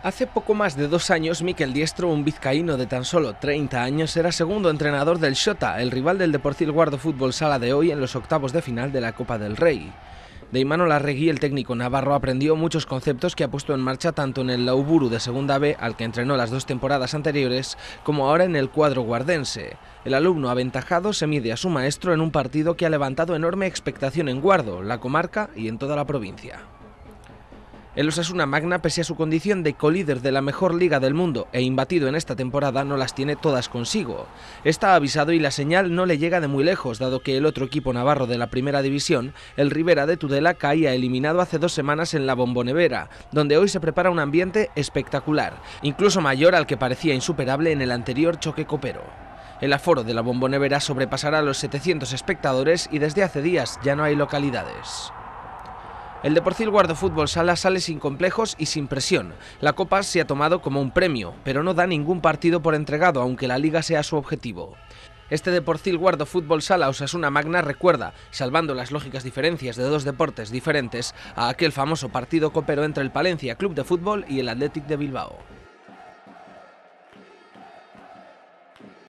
Hace poco más de dos años, Miquel Diestro, un vizcaíno de tan solo 30 años, era segundo entrenador del Xota, el rival del Deportivo Guardo Fútbol Sala de hoy en los octavos de final de la Copa del Rey. De Imano Larregui, el técnico navarro, aprendió muchos conceptos que ha puesto en marcha tanto en el Lauburu de Segunda B, al que entrenó las dos temporadas anteriores, como ahora en el cuadro guardense. El alumno aventajado se mide a su maestro en un partido que ha levantado enorme expectación en Guardo, la comarca y en toda la provincia. El Osasuna Magna, pese a su condición de colíder de la mejor liga del mundo e imbatido en esta temporada, no las tiene todas consigo. Está avisado y la señal no le llega de muy lejos, dado que el otro equipo navarro de la primera división, el Rivera de Tudela, caía eliminado hace dos semanas en la Bombonevera, donde hoy se prepara un ambiente espectacular, incluso mayor al que parecía insuperable en el anterior choque copero. El aforo de la Bombonevera sobrepasará los 700 espectadores y desde hace días ya no hay localidades. El Deportivo Guardo Fútbol Sala sale sin complejos y sin presión. La Copa se ha tomado como un premio, pero no da ningún partido por entregado, aunque la Liga sea su objetivo. Este Deportil Guardo Fútbol Sala Sasuna Magna recuerda, salvando las lógicas diferencias de dos deportes diferentes, a aquel famoso partido copero entre el Palencia Club de Fútbol y el Athletic de Bilbao.